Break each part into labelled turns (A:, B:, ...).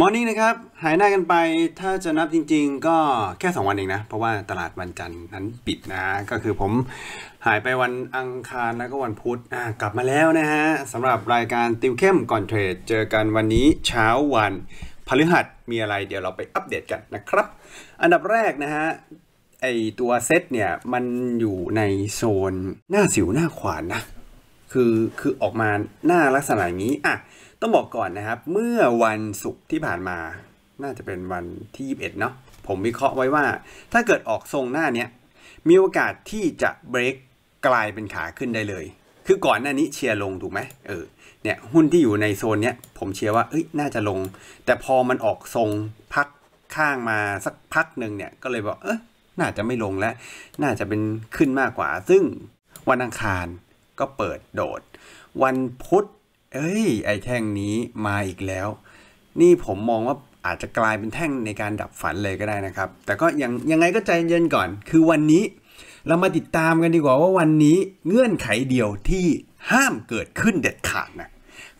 A: มอร์นิ่งนะครับ หายหน้ากันไป ถ้าจะนับจริงๆ ก็แค่ 2 วันเองนะ เพราะว่าตลาดวันจันทร์นั้นปิดนะ ก็คือผมหายไปวันอังคารแล้วก็วันพุธกลับมาแล้วนะฮะ สำหรับรายการติวเข้มก่อนเทรด เจอกันวันนี้เช้าวันพฤหัสมีอะไรเดี๋ยวเราไปอัปเดตกันนะครับ อันดับแรกนะฮะ ไอตัวเซตเนี่ย มันอยู่ในโซนหน้าสิวหน้าขวานนะคือคือออกมาหน้าลักษณะนี้อ่ะต้องบอกก่อนนะครับเมื่อวันศุกร์ที่ผ่านมา น่าจะเป็นวันที่ 21 เนาะผมวิเคราะห์ไว้ว่าถ้าเกิดออกทรงหน้าเนี้ยมีโอกาสที่จะเบรกกลายเป็นขาขึ้นได้เลย คือก่อนหน้านี้เชียร์ลง ถูกไหมเออ เนี่ย หุ้นที่อยู่ในโซนเนี้ยผมเชียร์ว่าเอ้ยน่าจะลง แต่พอมันออกทรงพักข้างมาสักพักหนึ่งเนี่ย ก็เลยบอกเออน่าจะไม่ลงแล้ว น่าจะเป็นขึ้นมากกว่า ซึ่งวันอังคารก็เปิดโดด วันพุธเอ้ย ไอ้แท่งนี้มาอีกแล้ว นี่ผมมองว่าอาจจะกลายเป็นแท่งในการดับฝันเลยก็ได้นะครับ แต่ก็ยังยังไงก็ใจเย็นก่อน คือวันนี้ เรามาติดตามกันดีกว่าว่าวันนี้เงื่อนไขเดียวที่ห้ามเกิดขึ้นเด็ดขาดนะ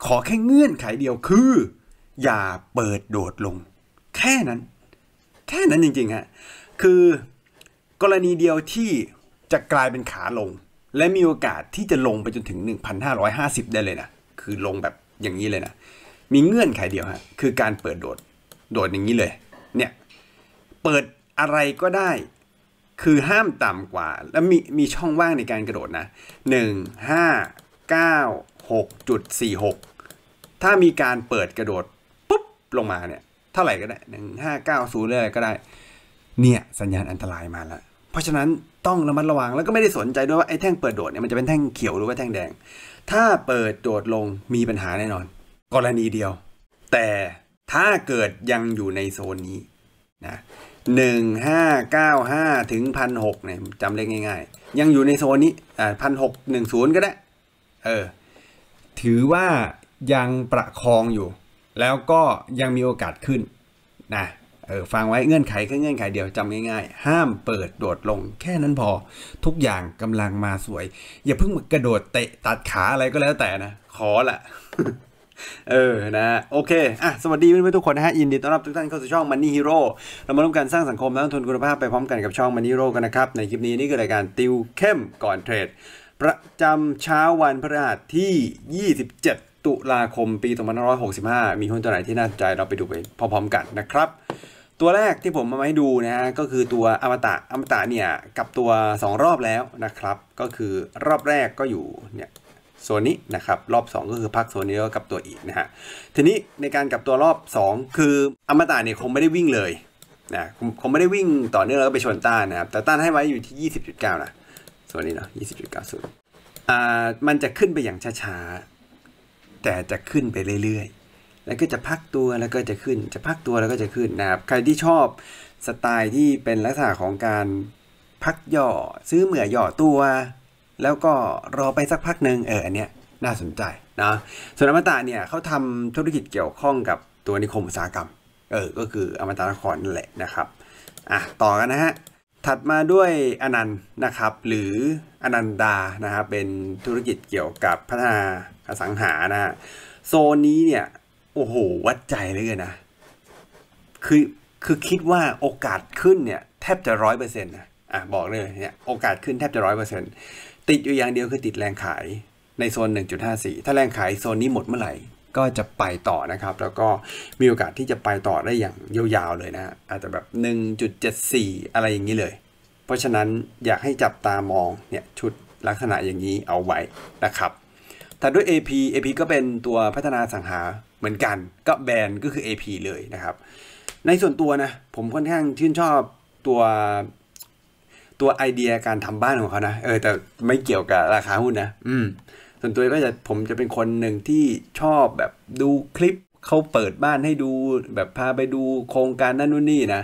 A: ขอแค่เงื่อนไขเดียวคือ อย่าเปิดโดดลง แค่นั้น แค่นั้นจริงๆฮะ คือกรณีเดียวที่จะกลายเป็นขาลง และมีโอกาสที่จะลงไปจนถึง 1,550 ได้เลยนะคือลงแบบอย่างนี้เลยนะมีเงื่อนไขเดียวฮะคือการเปิดโดดโดดอย่างนี้เลยเนี่ยเปิดอะไรก็ได้คือห้ามต่ำกว่าแล้วมีมีช่องว่างในการกระโดดนะ1 5 9 6 4 6 ถ้ามีการเปิดกระโดดปุ๊บลงมาเนี่ยเท่าไหร่ก็ได้1 5 9 0เลยรก็ได้เนี่ยสัญญาณอันตรายมาแล้วเพราะฉะนั้นต้องระมัดระวังแล้วก็ไม่ได้สนใจด้วยว่าไอ้แท่งเปิดโดดเนี่ยมันจะเป็นแท่งเขียวหรือว่าแท่งแดงถ้าเปิดโจทย์ลงมีปัญหาแน่นอน กรณีเดียว แต่ถ้าเกิดยังอยู่ในโซนนี้นะหนึ่งห้าเก้าห้าถึงพันหกเนี่ยจำเลขง่าย ๆ ยังอยู่ในโซนนี้อ่าพันหกหนึ่งศูนย์ก็ได้ เออ ถือว่ายังประคองอยู่ แล้วก็ยังมีโอกาสขึ้น นะเออฟังไว้เงื่อนไขแค่เงื่อนไขเดียวจำง่ายๆ ห้ามเปิดโดดลงแค่นั้นพอ ทุกอย่างกำลังมาสวย อย่าเพิ่งกระโดดเตะตัดขาอะไรก็แล้วแต่นะ ขอละเออนะ โอเคอ่ะสวัสดีเพื่อนๆทุกคนนะฮะยินดีต้อนรับทุกท่านเข้าสู่ช่อง Money Hero เรามาร่วมกันสร้างสังคมและลงทุนคุณภาพไปพร้อมกันกับช่อง Money Hero กันนะครับในคลิปนี้นี่คือรายการติวเข้มก่อนเทรดประจำเช้าวันพฤหัสที่ 27 ตุลาคมปี2565 มีหุ้นตัวไหนที่น่าสนใจเราไปดูไปพร้อมๆกันนะครับตัวแรกที่ผมมาให้ดูนะฮะก็คือตัวอมตะอมตะเนี่ยกับตัว 2 รอบแล้วนะครับก็คือรอบแรกก็อยู่เนี่ยโซนนี้นะครับรอบ 2 ก็คือพักโซนนี้แล้วกับตัวอีกนะฮะทีนี้ในการกับตัวรอบ 2 คืออมตะเนี่ยคงไม่ได้วิ่งเลยนะคงไม่ได้วิ่งต่อเนื่องแล้วไปชนต้านนะครับแต่ต้านให้ไว้อยู่ที่ 20.9นะโซนนี้เนาะ20.90อ่ามันจะขึ้นไปอย่างช้าๆแต่จะขึ้นไปเรื่อย ๆแล้วก็จะพักตัวแล้วก็จะขึ้น จะพักตัวแล้วก็จะขึ้นนะครับ ใครที่ชอบสไตล์ที่เป็นลักษณะของการพักหย่อซื้อเหมื่อหย่อตัว แล้วก็รอไปสักพักหนึ่งเอออันเนี้ยน่าสนใจนะส่วนอมตะเนี่ยเขาทำธุรกิจเกี่ยวข้องกับตัวนิคมอุตสาหกรรมเออก็คืออมตะนครนั่นแหละนะครับอ่ะต่อกันนะฮะ ถัดมาด้วยอนันต์นะครับ หรืออนันดานะครับเป็นธุรกิจเกี่ยวกับพัฒนาอสังหานะ โซนนี้เนี่ยโอ้โหวัดใจเลยนะคือคือคิดว่าโอกาสขึ้นเนี่ยแทบจะร้อยเปอร์เซ็นต์นะอ่ะบอกเลยเนี่ยโอกาสขึ้นแทบจะร้อยเปอร์เซ็นต์ติดอยู่อย่างเดียวคือติดแรงขายในโซนหหนึ่งจุด้าสี่ถ้าแรงขายโซนนี้หมดเมื่อไหร่ก็จะไปต่อนะครับแล้วก็มีโอกาสที่จะไปต่อได้อย่างยาวๆเลยนะอาจจะแบบหนึ่งจจุดดเ็สี่อะไรอย่างนี้เลย เพราะฉะนั้นอยากให้จับตามองเนี่ยชุดลักษณะอย่างนี้เอาไว้นะครับถัดด้วย AP AP ก็เป็นตัวพัฒนาสังหาเหมือนกันก็แบรนด์ก็คือ AP เลยนะครับ ในส่วนตัวนะผมค่อนข้างชื่นชอบตัวตัวไอเดียการทำบ้านของเขานะ เออแต่ไม่เกี่ยวกับราคาหุ้นนะอืม ส่วนตัวก็จะผมจะเป็นคนหนึ่งที่ชอบแบบดูคลิปเขาเปิดบ้านให้ดูแบบพาไปดูโครงการนั่นนู่นนี่นะ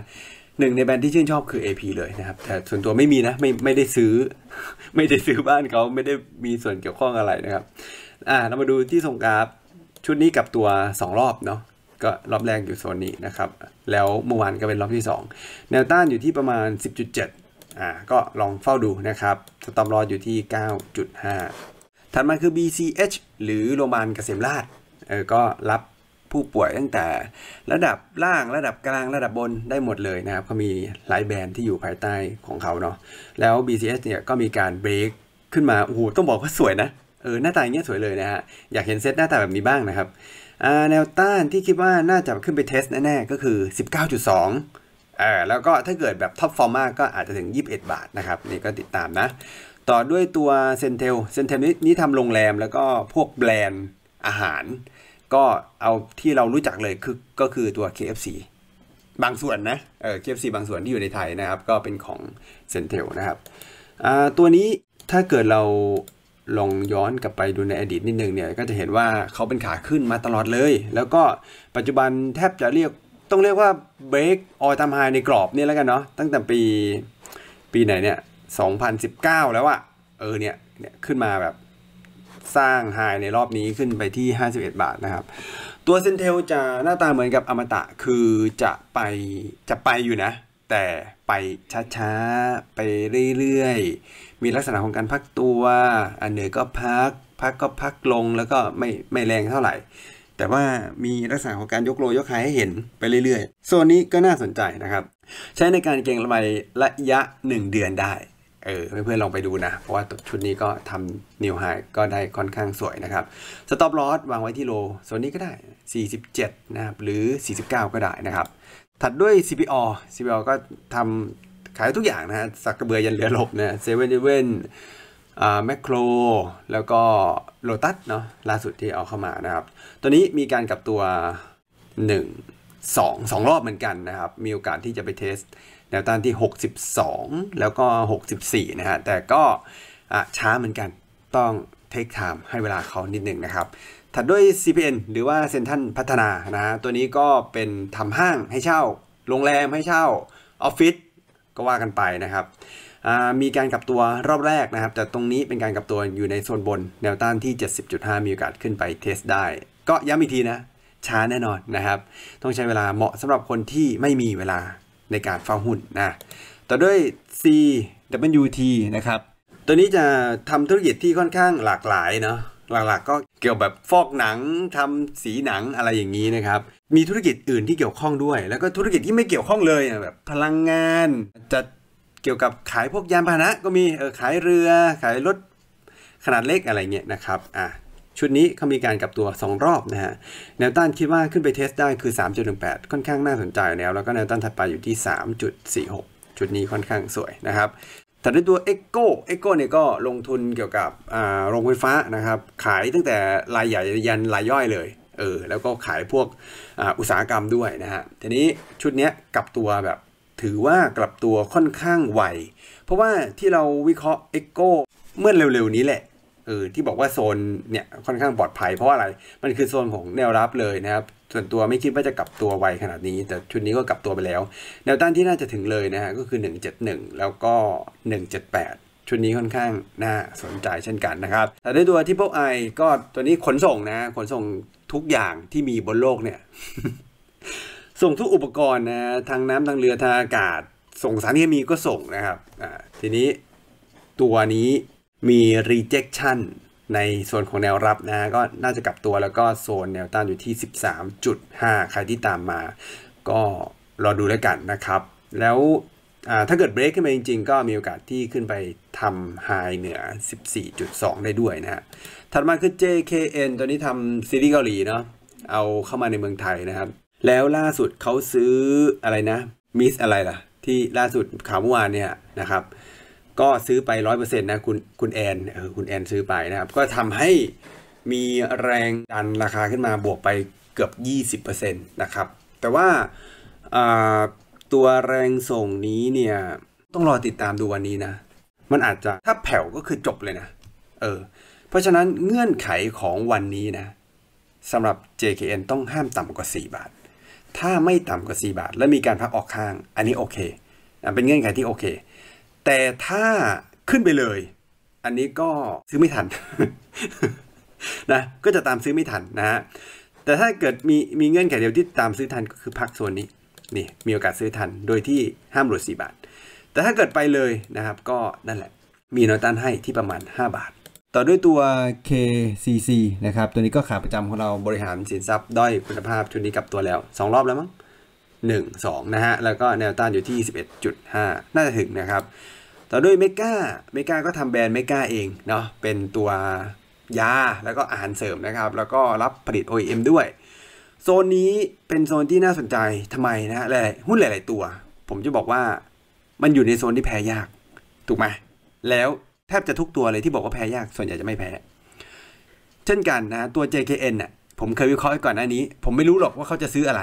A: หนึ่งในแบรนด์ที่ชื่นชอบคือ AP เลยนะครับ แต่ส่วนตัวไม่มีนะ ไม่ไม่ได้ซื้อ ไม่ได้ซื้อบ้านเขาไม่ได้มีส่วนเกี่ยวข้องอะไรนะครับ อ่า เรามาดูที่ส่งกราฟชุดนี้กับตัว 2 รอบเนาะก็รอบแรกอยู่โซนนี้นะครับแล้วเมื่อวานก็เป็นรอบที่ 2 แนวต้านอยู่ที่ประมาณ 10.7อ่าก็ลองเฝ้าดูนะครับ สตอมรออยู่ที่ 9.5 ถัดมาคือ BCH หรือโรงพยาบาลเกษมราชเออก็รับผู้ป่วยตั้งแต่ระดับล่างระดับกลางระดับบนได้หมดเลยนะครับเขามีหลายแบรนด์ที่อยู่ภายใต้ของเขาเนาะแล้ว BCS เนี่ยก็มีการเบรกขึ้นมาโอ้โหต้องบอกว่าสวยนะเออหน้าตาอย่างเงี้ยสวยเลยนะฮะอยากเห็นเซตหน้าตาแบบนี้บ้างนะครับ แนวต้านที่คิดว่าน่าจะขึ้นไปเทสแน่ๆก็คือ 19.2อ่าแล้วก็ถ้าเกิดแบบท็อปฟอร์มากก็อาจจะถึง 21 บาทนะครับ นี่ก็ติดตามนะ ต่อด้วยตัวเซนเทลเซนเทลนี้ทำโรงแรมแล้วก็พวกแบรนด์อาหาร ก็เอาที่เรารู้จักเลยคือก็คือตัว KFC บางส่วนนะเออ KFC บางส่วนที่อยู่ในไทยนะครับ ก็เป็นของเซนเทลนะครับตัวนี้ถ้าเกิดเราลองย้อนกลับไปดูในอดีต นิดนึงเนี่ย ก็จะเห็นว่าเขาเป็นขาขึ้นมาตลอดเลย แล้วก็ปัจจุบันแทบจะเรียกต้องเรียกว่าเบรกออยทามไฮในกรอบนี่แล้วกันเนาะตั้งแต่ปีปีไหนเนี่ย 2019 แล้วอะเออเนี่ยเนี่ย ขึ้นมาแบบสร้างไฮในรอบนี้ขึ้นไปที่ 51 บาทนะครับ ตัวเซนเทลจะหน้าตาเหมือนกับอมตะคือจะไปจะไปอยู่นะ แต่ไปช้าๆไปเรื่อยๆมีลักษณะของการพักตัว อันเหนื่อยก็พักพักก็พักลงแล้วก็ไม่ไม่แรงเท่าไหร่ แต่ว่ามีลักษณะของการยกโลยกายให้เห็นไปเรื่อยๆโซนนี้ก็น่าสนใจนะครับ ใช้ในการเก็งกำไรระยะ 1 เดือนได้เออเพื่อนๆลองไปดูนะ เพราะว่าชุดนี้ก็ทำนิวไฮก็ได้ค่อนข้างสวยนะครับสต็อปลอสวางไว้ที่โลโซนนี้ก็ได้ 47นะครับหรือ 49 ก็ได้นะครับ ถัดด้วย CPO CPO ก็ทำขายทุกอย่างนะฮะสักกระเบือยันเรือลบเนี่ยเซเว่นอีเว่นอ่าแมคโครแล้วก็โลตัสเนาะล่าสุดที่เอาเข้ามานะครับตัวนี้มีการกลับตัว 1 2 2 รอบเหมือนกันนะครับ มีโอกาสที่จะไปเทสแนวต้านที่ 62 แล้วก็ 64 นะฮะแต่ก็ช้าเหมือนกันต้องเทคไทม์ให้เวลาเขานิดหนึ่งนะครับถัดด้วย CPN หรือว่าเซ็นทันพัฒนานะฮะตัวนี้ก็เป็นทำห้างให้เช่าโรงแรมให้เช่าออฟฟิศก็ว่ากันไปนะครับ มีการกลับตัวรอบแรกนะครับ แต่ตรงนี้เป็นการกลับตัวอยู่ในโซนบนแนวต้านที่ 70.5 มีโอกาสขึ้นไปเทสได้ ก็ย้ำอีกทีนะ ช้าแน่นอนนะครับ ต้องใช้เวลาเหมาะสำหรับคนที่ไม่มีเวลาในการเฝ้าหุ้นนะต่อด้วย CWT นะครับ ตัวนี้จะทำธุรกิจที่ค่อนข้างหลากหลายเนาะหลักๆก็เกี่ยวแบบฟอกหนังทำสีหนังอะไรอย่างนี้นะครับ มีธุรกิจอื่นที่เกี่ยวข้องด้วย แล้วก็ธุรกิจที่ไม่เกี่ยวข้องเลยแบบพลังงาน จะเกี่ยวกับขายพวกยานพาหนะ ก็มีขายเรือขายรถขนาดเล็กอะไรเงี้ยนะครับ อ่ะชุดนี้เขามีการกลับตัว 2 รอบนะฮะแนวต้านคิดว่าขึ้นไปเทสได้คือ 3.18ค่อนข้างน่าสนใจแล้วแล้วก็แนวต้านถัดไปอยู่ที่ 3.46จุดนี้ค่อนข้างสวยนะครับแต่ในตัวเอ็กโก้ เอ็กโก้เนี่ยก็ลงทุนเกี่ยวกับโรงไฟฟ้านะครับขายตั้งแต่รายใหญ่ยันรายย่อยเลยเออแล้วก็ขายพวกออุตสาหกรรมด้วยนะฮะทีนี้ชุดนี้กลับตัวแบบถือว่ากลับตัวค่อนข้างไว เพราะว่าที่เราวิเคราะห์เอ็กโก้เมื่อเร็วๆนี้แหละเออที่บอกว่าโซนเนี่ยค่อนข้างปลอดภัย เพราะอะไรมันคือโซนของแนวรับเลยนะครับส่วนตัวไม่คิดว่าจะกลับตัวไวขนาดนี้ แต่ชุดนี้ก็กลับตัวไปแล้ว แนวต้านที่น่าจะถึงเลยนะฮะก็คือ 171 แล้วก็ 178 ชุดนี้ค่อนข้างน่าสนใจเช่นกันนะครับ แต่ในตัวที่พวกไอก็ตัวนี้ขนส่งนะขนส่งทุกอย่างที่มีบนโลกเนี่ยส่งทุกอุปกรณ์นะทางน้ำทางเรือทางอากาศ ส่งสารเคมีก็ส่งนะครับอ่าทีนี้ตัวนี้มี rejection ในส่วนของแนวรับนะก็น่าจะกลับตัวแล้วก็โซนแนวต้านอยู่ที่ 13.5 ใครที่ตามมาก็รอดูแล้วกันนะครับ แล้วถ้าเกิดเบรกขึ้นไปจริงๆ ก็มีโอกาสที่ขึ้นไปทำไฮเหนือ 14.2 ได้ด้วยนะฮะถัดมาคือ JKN ตัวนี้ทำซีรีส์เกาหลีเนาะเอาเข้ามาในเมืองไทยนะครับ แล้วล่าสุดเขาซื้ออะไรนะมิสอะไรล่ะ ที่ล่าสุดข่าวเมื่อวานเนี่ยนะครับก็ซื้อไป 100%นะคุณคุณแอนเออคุณแอนซื้อไปนะครับก็ทำให้มีแรงดันราคาขึ้นมาบวกไปเกือบ 20%นะครับแต่ว่าตัวแรงส่งนี้เนี่ยต้องรอติดตามดูวันนี้นะมันอาจจะถ้าแผ่วก็คือจบเลยนะเออเพราะฉะนั้นเงื่อนไขของวันนี้นะสำหรับ JKN ต้องห้ามต่ำกว่า 4 บาท ถ้าไม่ต่ำกว่า 4 บาทและมีการพักออกข้าง อันนี้โอเค เป็นเงื่อนไขที่โอเคแต่ถ้าขึ้นไปเลย อันนี้ก็ซื้อไม่ทันนะ ก็จะตามซื้อไม่ทันนะฮะ แต่ถ้าเกิดมีมีเงื่อนไขเดียวที่ตามซื้อทันก็คือพักโซนนี้ นี่ มีโอกาสซื้อทันโดยที่ห้ามหลุด่บาท แต่ถ้าเกิดไปเลยนะครับ ก็นั่นแหละ มีนอตันให้ที่ประมาณ 5 บาท ต่อด้วยตัว KCC นะครับ ตัวนี้ก็ขาประจำของเราบริหารสินทรัพย์ด้อยคุณภาพชุดนี้กับตัวแล้ว 2รอบแล้วมั้ง1 2นะฮะแล้วก็แนวต้านอยู่ที่ 21.5 น่าจะถึงนะครับต่อด้วยเมกาเมกาก็ทำแบรนด์เมกาเองเนาะเป็นตัวยา แล้วก็อาหารเสริมนะครับ แล้วก็รับผลิต OEM ด้วย โซนนี้เป็นโซนที่น่าสนใจทำไมนะหลายหุ้นหลาย ๆตัว ผมจะบอกว่ามันอยู่ในโซนที่แพ้ยาก ถูกไหมแล้วแทบจะทุกตัวเลยที่บอกว่าแพ้ยากส่วนใหญ่จะไม่แพ้เช่นกันนะตัว JKN เนี่ยผมเคยวิเคราะห์ก่อนหน้านี้ ผมไม่รู้หรอกว่าเขาจะซื้ออะไร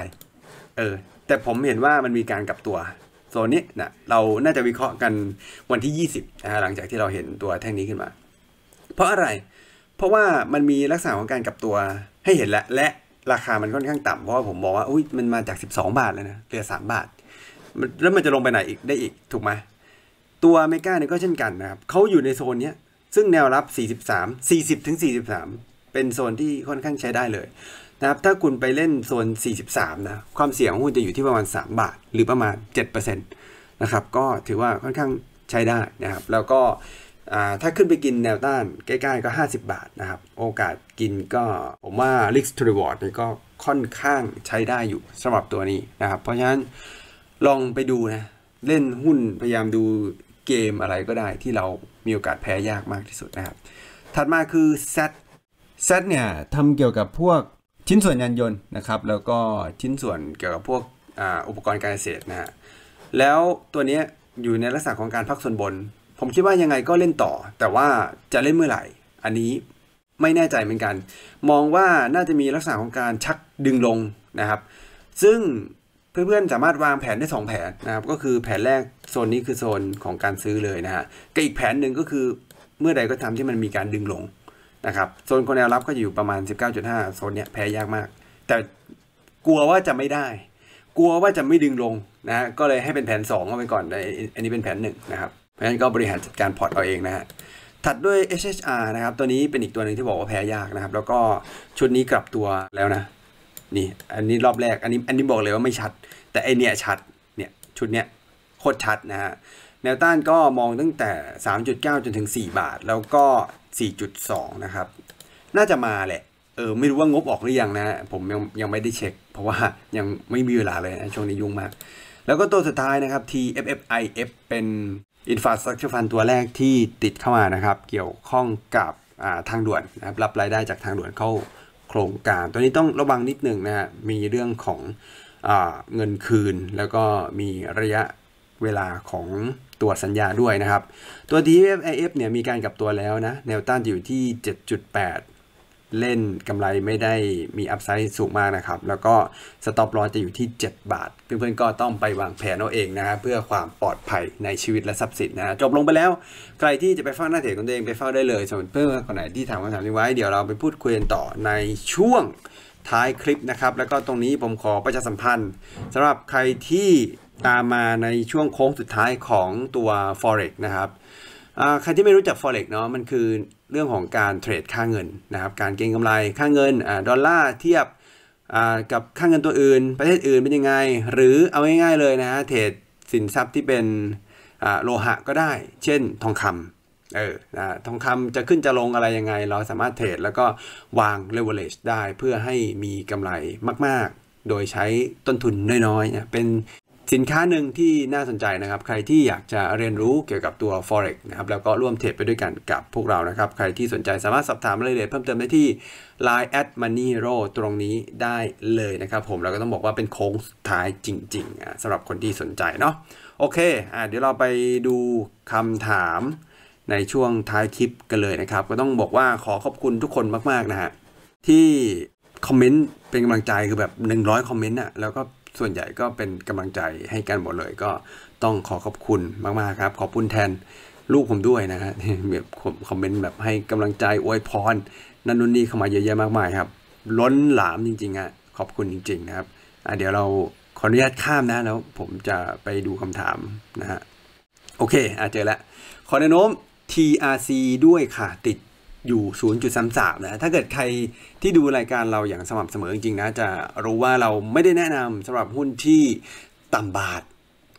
A: เออแต่ผมเห็นว่ามันมีการกลับตัวโซนนี้นะเรา น่าจะวิเคราะห์กันวันที่ 20นะฮะหลังจากที่เราเห็นตัวแท่งนี้ขึ้นมา เพราะอะไรเพราะว่ามันมีลักษณะของการกลับตัวให้เห็นแล้วและราคามันค่อนข้างต่ำเพราะว่าผมบอกว่าอุ้ยมันมาจาก 12 บาทแล้วนะเหลือ 3 บาทแล้วมันจะลงไปไหนอีกได้อีกถูกไหมตัวเมกาเนี่ยก็เช่นกันนะครับเขาอยู่ในโซนเนี้ยซึ่งแนวรับ 43 40ถึง43 เป็นโซนที่ค่อนข้างใช้ได้เลยนะครับถ้าคุณไปเล่นโซน43 นะ ความเสี่ยงของคุณจะอยู่ที่ประมาณ 3 บาท หรือประมาณ 7%นะครับ ก็ถือว่าค่อนข้างใช้ได้นะครับ แล้วก็ถ้าขึ้นไปกินแนวต้านใกล้ๆ ก็ 50 บาทนะครับ โอกาสกินก็ ผมว่า risk to reward นี่ก็ค่อนข้างใช้ได้อยู่สำหรับตัวนี้นะครับ เพราะฉะนั้นลองไปดูนะ เล่นหุ้นพยายามดูเกมอะไรก็ได้ที่เรามีโอกาสแพ้ยากมากที่สุดนะครับ ถัดมาคือ Z Z เนี่ยทำเกี่ยวกับพวกชิ้นส่วนยานยนต์นะครับแล้วก็ชิ้นส่วนเกี่ยวกับพวกอุปกรณ์การเกษตรนะฮะแล้วตัวนี้อยู่ในลักษณะของการพักส่วนบน ผมคิดว่ายังไงก็เล่นต่อ แต่ว่าจะเล่นเมื่อไหร่ อันนี้ไม่แน่ใจเหมือนกัน มองว่าน่าจะมีลักษณะของการชักดึงลงนะครับซึ่งเพื่อนๆสามารถวางแผนได้ 2 แผนนะครับก็คือแผนแรกโซนนี้คือโซนของการซื้อเลยนะฮะกับอีกแผนหนึ่งก็คือเมื่อใดก็ำที่มันมีการดึงลงนะครับโซนคนแนวรับก็อยู่ประมาณ 19.5 โซนเนี้ยแพ้ยากมาก แต่กลัวว่าจะไม่ได้ กลัวว่าจะไม่ดึงลงนะ ก็เลยให้เป็นแผน2เอาไปก่อนอันนี้เป็นแผน1นะครับ เพราะฉะนั้นก็บริหารจัดการพอร์ตเอาเองนะฮะ ถัดด้วย HHR นะครับ ตัวนี้เป็นอีกตัวหนึ่งที่บอกว่าแพ้ยากนะครับ แล้วก็ชุดนี้กลับตัวแล้วนะ นี่ อันนี้รอบแรกอันนี้ อันนี้บอกเลยว่าไม่ชัด แต่ไอเนี้ยชัด เนี่ย ชุดเนี้ยโคตรชัดนะฮะแนวต้านก็มองตั้งแต่ 3.9 จนถึง 4 บาท แล้วก็ 4.2 นะครับ น่าจะมาแหละเออไม่รู้ว่างบออกหรือยังนะ ผมยังยังไม่ได้เช็ค เพราะว่ายังไม่มีเวลาเลยนะช่วงนี้ยุ่งมาก แล้วก็ตัวสุดท้ายนะครับ TFFIF เป็น Infrastructure Fund ตัวแรกที่ติดเข้ามานะครับ เกี่ยวข้องกับทางด่วนนะครับรับรายได้จากทางด่วนเข้าโครงการ ตัวนี้ต้องระวังนิดหนึ่งนะฮะมีเรื่องของเงินคืน แล้วก็มีระยะเวลาของตัวสัญญาด้วยนะครับ ตัว DFIF เนี่ยมีการกลับตัวแล้วนะแนวต้านอยู่ที่ 7.8 เล่นกำไรไม่ได้มีอัพไซด์สูงมากนะครับ แล้วก็ สต็อปลอจะอยู่ที่ 7 บาท เพื่อนๆก็ต้องไปวางแผนเอาเองนะครับเพื่อความปลอดภัยในชีวิตและทรัพย์สินนะจบลงไปแล้วใครที่จะไปเฝ้าหน้าเถรของตัวเองไปเฝ้าได้เลยส่วนเพื่อนคนไหนที่ถามคำถามนี้ไว้ เดี๋ยวเราไปพูดคุยกันต่อในช่วงท้ายคลิปนะครับแล้วก็ตรงนี้ผมขอประชาสัมพันธ์สำหรับใครที่ตามมาในช่วงโค้งสุดท้ายของตัว forex นะครับใครที่ไม่รู้จัก forex เนาะมันคือเรื่องของการเทรดค่าเงินนะครับการเก็งกำไรค่าเงินอดอลลาร์เทียบกับค่าเงินตัวอื่น ประเทศอื่นเป็นยังไง หรือเอาง่าย ๆ เลยนะฮะเทรดสินทรัพย์ที่เป็นโลหะก็ได้ เช่นทองคำเออทองคำจะขึ้นจะลงอะไรยังไง เราสามารถเทรดแล้วก็วาง leverage ได้เพื่อให้มีกำไรมาก ๆ โดยใช้ต้นทุนน้อย ๆเป็นสินค้าหนึ่งที่น่าสนใจนะครับ ใครที่อยากจะเรียนรู้เกี่ยวกับตัว forex นะครับแล้วก็ร่วมเทรดไปด้วยกันกับพวกเรานะครับ ใครที่สนใจสามารถสอบถามรายละเอียดเพิ่มเติมได้ที่ line at money r o ตรงนี้ได้เลยนะครับ ผมแล้วก็ต้องบอกว่าเป็นโค้งสุดท้ายจริงๆ สำหรับคนที่สนใจเนาะโอเคอเดี๋ยวเราไปดูคำถามในช่วงท้ายคลิปกันเลยนะครับ ก็ต้องบอกว่าขอขอบคุณทุกคนมากๆนะฮะที่คอมเมนต์เป็นกำลังใจคือแบบ 100คอมเมนต์อะแล้วก็ส่วนใหญ่ก็เป็นกำลังใจให้กันหมดเลย ก็ต้องขอขอบคุณมากๆครับ ขอบคุณแทนลูกผมด้วยนะฮะแบบคอมเมนต์แบบให้กำลังใจอวยพรนั่นนู่นนี่เข้ามาเยอะแยะมากมายครับ ล้นหลามจริงๆอะขอบคุณจริงๆนะครับอ่ะเดี๋ยวเราขออนุญาตข้ามนะแล้วผมจะไปดูคำถามนะฮะโอเคอ่ะเจอแล้วขอแนะนำ TRC ด้วยค่ะติดอยู่ 0.33 นะ ถ้าเกิดใครที่ดูรายการเราอย่างสม่ำเสมอจริงๆนะจะรู้ว่าเราไม่ได้แนะนำสำหรับหุ้นที่ต่ำบาท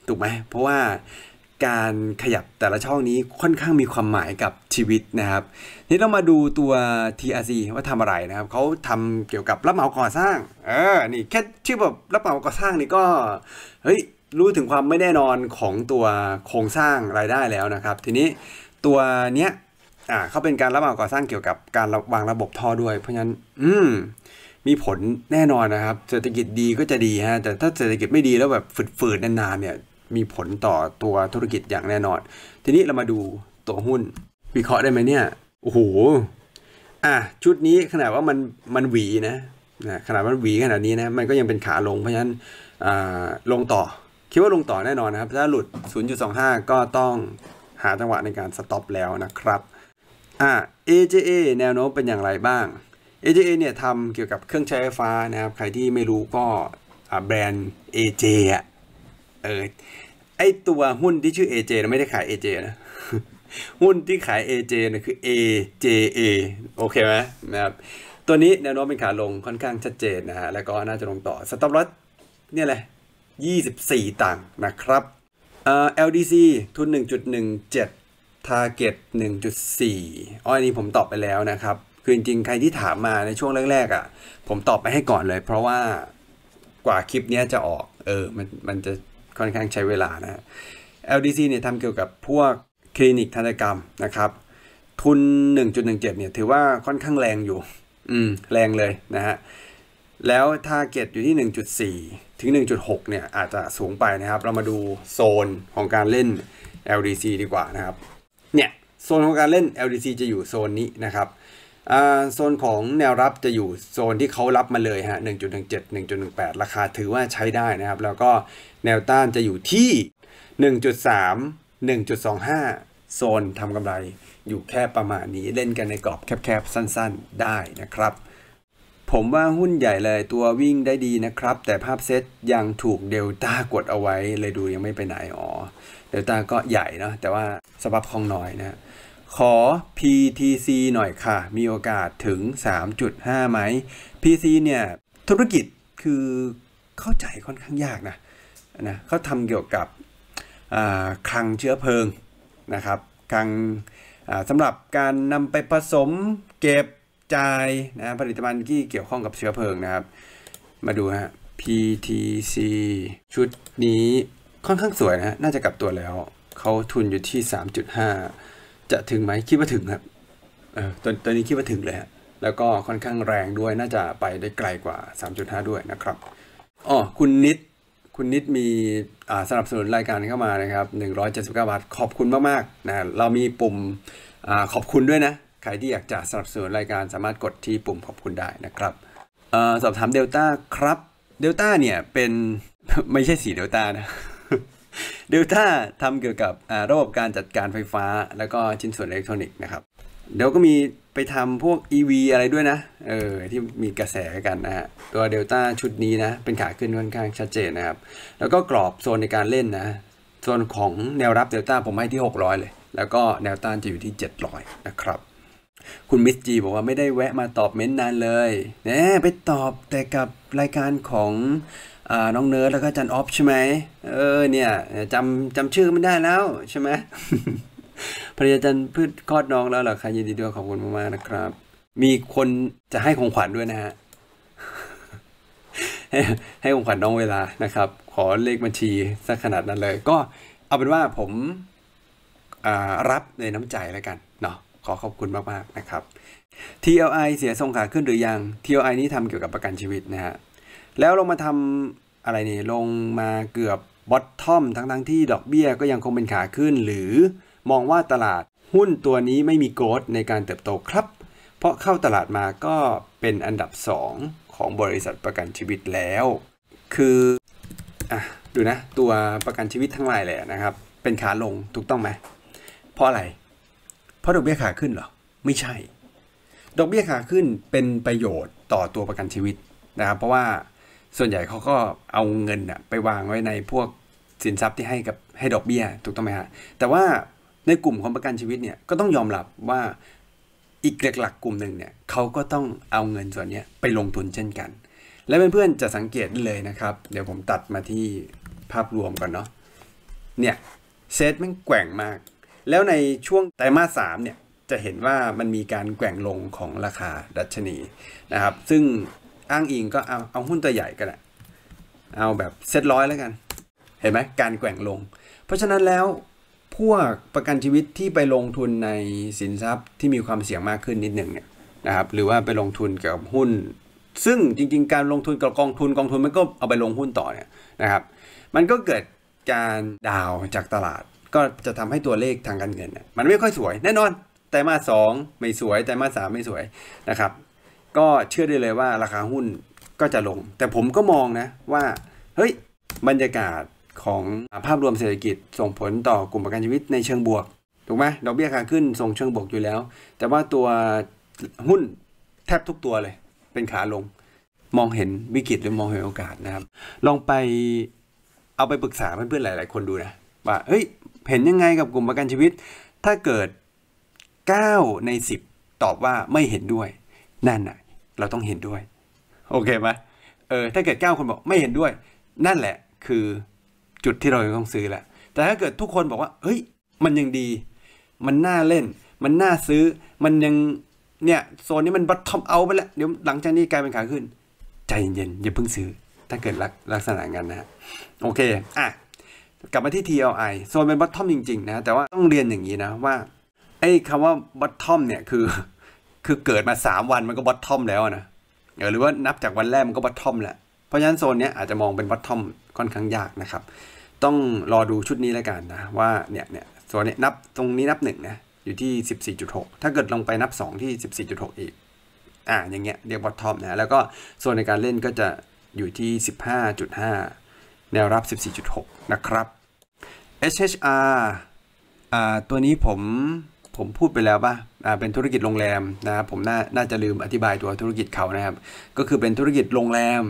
A: ถูกไหม เพราะว่าการขยับแต่ละช่องนี้ค่อนข้างมีความหมายกับชีวิตนะครับนี่เรามาดูตัว TRC ว่าทำอะไรนะครับ เขาทำเกี่ยวกับรับเหมาก่อสร้าง เออนี่แค่ชื่อแบบรับเหมาก่อสร้างนี่ก็เฮ้ยรู้ถึงความไม่แน่นอนของตัวโครงสร้างรายได้แล้วนะครับ ทีนี้ตัวเนี้ยอ่าเขาเป็นการรับเหมาก่อสร้างเกี่ยวกับการวางระบบท่อด้วย เพราะฉะนั้นอืมมีผลแน่นอนนะครับ เศรษฐกิจดีก็จะดีฮะแต่ถ้าเศรษฐกิจไม่ดีแล้วแบบฝืดๆนานๆเนี่ยมีผลต่อตัวธุรกิจอย่างแน่นอน ทีนี้เรามาดูตัวหุ้น วิเคราะห์ได้ไหมเนี่ยโอ้โหอ่ะชุดนี้ขนาดว่ามันมันหวีนะนะขนาดมันหวี ขนาดนี้นะมันก็ยังเป็นขาลงเพราะฉะนั้นอ่าลงต่อคิดว่าลงต่อแน่นอนนะครับ ถ้าหลุด 0.25 ก็ต้องหาจังหวะในการสต็อปแล้วนะครับอ่า AJA แนวโน้มเป็นอย่างไรบ้าง AJA เนี่ยทำเกี่ยวกับเครื่องใช้ไฟฟ้านะครับใครที่ไม่รู้ก็แบรนด์ AJ อ่ะเออไอตัวหุ้นที่ชื่อ AJ เราไม่ได้ขาย AJ นะหุ้นที่ขาย AJ นะคือ AJA โอเคไหมนะครับตัวนี้แนวโน้มเป็นขาลงค่อนข้างชัดเจนนะฮะแล้วก็น่าจะลงต่อสต็อปลอสเนี่ยแหละ24 ต่างนะครับ LDC ทุน 1.17ทา่งจุดส1.4อ้อนี้ผมตอบไปแล้วนะครับ คือจริงๆ ใครที่ถามมาในช่วงแรกๆอะ่ะ ผมตอบไปให้ก่อนเลย เพราะว่ากว่าคลิปนี้จะออก เออ มัน มันจะค่อนข้างใช้เวลานะ LDC เนี่ยทำเกี่ยวกับพวกคลินิกทันตกรรมนะครับ ทุน 1.17 เนี่ย ถือว่าค่อนข้างแรงอยู่ อืม แรงเลยนะฮะแล้วทาร์เก็ตอยู่ที่ 1.4 ถึง 1.6เนี่ยอาจจะสูงไปนะครับ เรามาดูโซนของการเล่น LDC ดีกว่านะครับเนี่ย โซนของการเล่น LDC จะอยู่โซนนี้นะครับโซนของแนวรับจะอยู่โซนที่เขารับมาเลยฮะ1.17 1.18 ราคาถือว่าใช้ได้นะครับ แล้วก็แนวต้านจะอยู่ที่ 1.3 1.25 โซนทำกำไรอยู่แค่ประมาณนี้เล่นกันในกรอบแคบๆ สั้นๆ ได้นะครับ ผมว่าหุ้นใหญ่เลยตัววิ่งได้ดีนะครับ แต่ภาพเซตยังถูกเดลต้ากดเอาไว้เลยดูยังไม่ไปไหนอ๋อเดลต้าก็ใหญ่เนาะแต่ว่าสภาพคล่องน้อยนะขอ PTC หน่อยค่ะ มีโอกาสถึง 3.5 ไหม PC เนี่ยธุรกิจคือเข้าใจค่อนข้างยากนะนะเขาทำเกี่ยวกับคลังเชื้อเพลิงนะครับคลังสำหรับการนำไปผสมเก็บจ่ายนะผลิตภัณฑ์ที่เกี่ยวข้องกับเชื้อเพลิงนะครับมาดูฮะ PTC ชุดนี้ค่อนข้างสวยนะน่าจะกลับตัวแล้ว เขาทุนอยู่ที่สามจุดห้าจะถึงไหมคิดว่าถึงครับ เออตัวตัวนี้คิดว่าถึงเลยฮะแล้วก็ค่อนข้างแรงด้วยน่าจะไปได้ไกลกว่าสามจุดห้าด้วยนะครับอ๋อคุณนิด คุณนิดมีสนับสนุนรายการเข้ามานะครับ179บาท ขอบคุณมากๆนะ เรามีปุ่มอขอบคุณด้วยนะ ใครที่อยากจะสนับสนุนรายการสามารถกดที่ปุ่มขอบคุณได้นะครับอสอบถามเดลต้าครับ เดลต้าเนี่ยเป็นไม่ใช่สีเดลต้านะเดลต้าทำเกี่ยวกับระบบการจัดการไฟฟ้า แล้วก็ชิ้นส่วนอิเล็กทรอนิกส์นะครับเดี๋ยวก็มีไปทำพวก EV อะไรด้วยนะ เออ ที่มีกระแสกันนะฮะตัวเดลต้าชุดนี้นะ เป็นขาขึ้นค่อนข้างชัดเจนนะครับ แล้วก็กรอบโซนในการเล่นนะโซนของแนวรับเดลต้าผมให้ที่ 600 เลย แล้วก็แนวต้านจะอยู่ที่ 700 นะครับ คุณมิสจีบอกว่าไม่ได้แวะมาตอบเม้นนานเลยแนะไปตอบแต่กับรายการของน้องเนิร์ดแล้วก็จันออฟใช่ไหมเออ เนี่ยจำจำชื่อไม่ได้แล้วใช่ไหมภรรยาจันพืชคลอดน้องแล้วเหรอคะยินดีด้วยขอบคุณมากๆนะครับ มีคนจะให้ของขวัญด้วยนะฮะ ให้ของขวัญน้องเวลานะครับ ขอเลขบัญชีสักขนาดนั้นเลย ก็ เอาเป็นว่าผมรับในน้ำใจแล้วกันเนาะ ขอขอบคุณมากๆนะครับ TLI เสียทรงขาขึ้นหรือยัง TLI นี้ทำเกี่ยวกับประกันชีวิตนะฮะแล้วลงมาทำอะไรนี่ลงมาเกือบบอททอมทั้งทที่ดอกเบี้ยก็ยังคงเป็นขาขึ้น หรือมองว่าตลาดหุ้นตัวนี้ไม่มีโกรดในการเติบโตครับ เพราะเข้าตลาดมาก็เป็นอันดับ 2 ของบริษัทประกันชีวิตแล้ว คืออ่ะดูนะ ตัวประกันชีวิตทั้งหลายแหละนะครับ เป็นขาลงถูกต้องไหมเพราะอะไร เพราะดอกเบี้ยขาขึ้นเหรอ ไม่ใช่ ดอกเบี้ยขาขึ้นเป็นประโยชน์ต่อตัวประกันชีวิตนะครับเพราะว่าส่วนใหญ่เขาก็เอาเงินอะไปวางไว้ในพวกสินทรัพย์ที่ให้กับให้ดอกเบี้ยถูกต้องไหมฮะแต่ว่าในกลุ่มของประกันชีวิตเนี่ยก็ต้องยอมรับว่าอีกหลักๆกลุ่มหนึ่งเนี่ยเขาก็ต้องเอาเงินส่วนนี้ไปลงทุนเช่นกัน และเพื่อนๆจะสังเกตเลยนะครับ เดี๋ยวผมตัดมาที่ภาพรวมก่อนเนาะเนี่ยเซตมันแกว่งมาก แล้วในช่วงไตรมาสสามเนี่ยจะเห็นว่ามันมีการแกว่งลงของราคาดัชนีนะครับ ซึ่งอ้างอิงก็เอาเอาหุ้นตัวใหญ่ก็แหละ เอาแบบเซ็ตร้อยแล้วกัน เห็นไหมการแกว่งลง เพราะฉะนั้นแล้วพวกประกันชีวิตที่ไปลงทุนในสินทรัพย์ที่มีความเสี่ยงมากขึ้นนิดหนึ่งเนี่ยนะครับ หรือว่าไปลงทุนเกี่ยวกับหุ้น ซึ่งจริงๆ การลงทุน กับกองทุนกองทุนมันก็เอาไปลงหุ้นต่อเนี่ยนะครับ มันก็เกิดการดาวจากตลาด ก็จะทำให้ตัวเลขทางการเงินเนี่ยมันไม่ค่อยสวย แน่นอน แต่มาสองไม่สวย แต่มาสามไม่สวยนะครับก็เชื่อได้เลยว่าราคาหุ้นก็จะลง แต่ผมก็มองนะว่า เฮ้ย บรรยากาศของภาพรวมเศรษฐกิจส่งผลต่อกลุ่มประกันชีวิตในเชิงบวก ถูกไหมดอกเบี้ยขาขึ้นส่งเชิงบวกอยู่แล้ว แต่ว่าตัวหุ้นแทบทุกตัวเลย เป็นขาลงมองเห็นวิกฤตหรือมองเห็นโอกาสนะครับ ลองไปเอาไปปรึกษาเพื่อนๆหลาย ๆ คนดูนะว่าเฮ้ยเห็นยังไงกับกลุ่มประกันชีวิต ถ้าเกิด9ใน10 ตอบว่าไม่เห็นด้วยนั่นน่ะเราต้องเห็นด้วย โอเคไหมเออถ้าเกิดเ้าคนบอกไม่เห็นด้วย นั่นแหละคือจุดที่เราต้องซื้อแหละแต่ถ้าเกิดทุกคนบอกว่าเฮ้ย มันยังดี มันน่าเล่น มันน่าซื้อ มันยังเนี่ยโซนนี้มันบัตทอมเอาไปแล้ว เดี๋ยวหลังจากนี้กลายเป็นขาขึ้น ใจเย็นๆอย่าเพิ่งซื้อ ถ้าเกิดลักษณะงั้นนะ โอเคอ่ะกลับมาที่ TLI โซนเป็นบัตทอมจริงๆนะแต่ว่าต้องเรียนอย่างนี้นะว่าไอ้คำว่าบัตทอม เนี่ยคือคือเกิดมาสามวันมันก็บอททอมแล้วนะ หรือว่านับจากวันแรกมันก็บอททอมแหละเพราะฉะนั้นโซนนี้อาจจะมองเป็นบอททอมค่อนข้างยากนะครับ ต้องรอดูชุดนี้แล้วกันนะ ว่าเนี่ยเนี่ยโซนนี้นับตรงนี้นับหนึ่งนะอยู่ที่ 14.6 ถ้าเกิดลงไปนับ 2 ที่ 14.6 อีกอ่าอย่างเงี้ยเรียกบอททอมนะแล้วก็โซนในการเล่นก็จะอยู่ที่ 15.5 แนวรับ 14.6 นะครับ SHR อ่าตัวนี้ผมผมพูดไปแล้วป่ะ อ่า เป็นธุรกิจโรงแรมนะครับ ผมน่า น่าจะลืมอธิบายตัวธุรกิจเขานะครับ ก็คือเป็นธุรกิจโรงแรม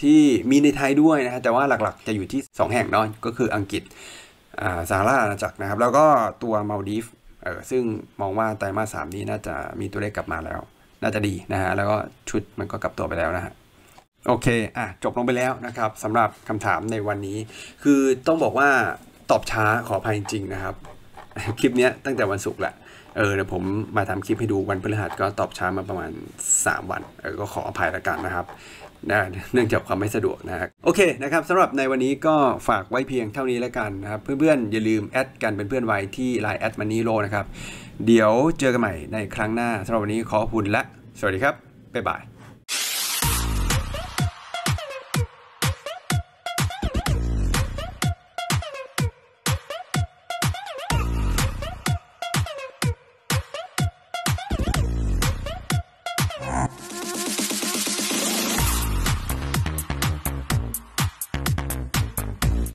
A: ที่มีในไทยด้วยนะฮะแต่ว่าหลักๆจะอยู่ที่ 2 แห่งนนอยก็คืออังกฤษสหรัอาณาจักรนะครับ แล้วก็ตัวมาลดีฟเออซึ่งมองว่าไตรมาสสามนี้น่าจะมีตัวเลขกลับมาแล้ว น่าจะดีนะฮะ แล้วก็ชุดมันก็กลับตัวไปแล้วนะฮะ โอเค อ่ะ จบลงไปแล้วนะครับสำหรับคำถามในวันนี้ คือต้องบอกว่าตอบช้าขออภัยจริงนะครับคลิปนี้ตั้งแต่วันศุกร์ละ เออเดี๋ยวผมมาทำคลิปให้ดูวันพฤหัสก็ตอบช้ามาประมาณ 3 วันเออก็ขออภัยละกันนะครับนะเนื่องจากความไม่สะดวกนะครับโอเคนะครับสำหรับในวันนี้ก็ฝากไว้เพียงเท่านี้แล้วกันนะครับเพื่อนๆอย่าลืมแอดกันเป็นเพื่อนไว้ที่ Line แอดมันนี่โลนะครับเดี๋ยวเจอกันใหม่ในครั้งหน้าสำหรับวันนี้ขอคุณและ สวัสดีครับบ๊ายบาย